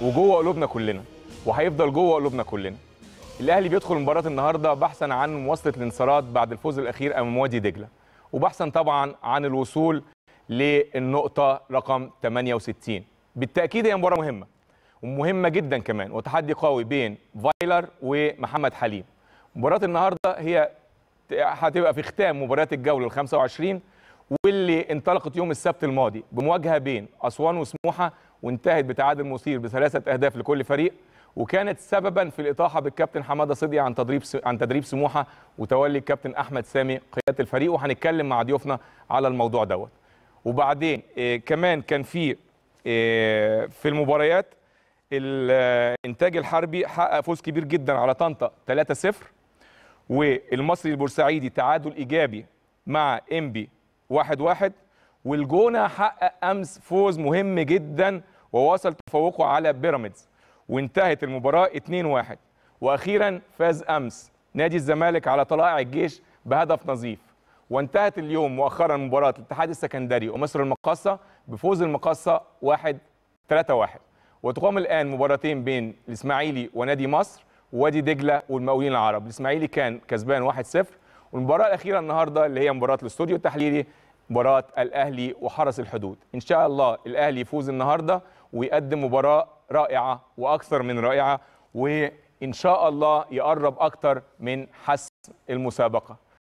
وجوه قلوبنا كلنا وهيفضل جوه قلوبنا كلنا الاهلي بيدخل مباراه النهارده بحثا عن مواصله الانصارات بعد الفوز الاخير امام وادي دجله وبحثا طبعا عن الوصول للنقطه رقم 68 بالتاكيد هي مباراه مهمه ومهمه جدا كمان وتحدي قوي بين فايلر ومحمد حليم مباراه النهارده هي هتبقى في ختام مباريات الجوله ال 25 واللي انطلقت يوم السبت الماضي بمواجهه بين اسوان وسموحه وانتهت بتعادل مثير بثلاثه اهداف لكل فريق وكانت سببا في الاطاحه بالكابتن حماده صدقي عن تدريب عن تدريب سموحه وتولي الكابتن احمد سامي قياده الفريق وهنتكلم مع ضيوفنا على الموضوع دوت. وبعدين آه، كمان كان في آه، في المباريات الانتاج آه، الحربي حقق فوز كبير جدا على طنطا 3-0 والمصري البورسعيدي تعادل ايجابي مع انبي واحد واحد والجونه حقق امس فوز مهم جدا وواصل تفوقه على بيراميدز وانتهت المباراه 2-1 واخيرا فاز امس نادي الزمالك على طلائع الجيش بهدف نظيف وانتهت اليوم مؤخرا مباراه الاتحاد السكندري ومصر المقاصه بفوز المقاصه 1 3-1 وتقام الان مباراتين بين الاسماعيلي ونادي مصر ووادي دجله والمقاولين العرب الاسماعيلي كان كسبان 1-0 والمباراه الاخيره النهارده اللي هي مباراه الاستوديو التحليلي مباراه الاهلي وحرس الحدود ان شاء الله الاهلي يفوز النهارده ويقدم مباراه رائعه واكثر من رائعه وان شاء الله يقرب اكثر من حسم المسابقه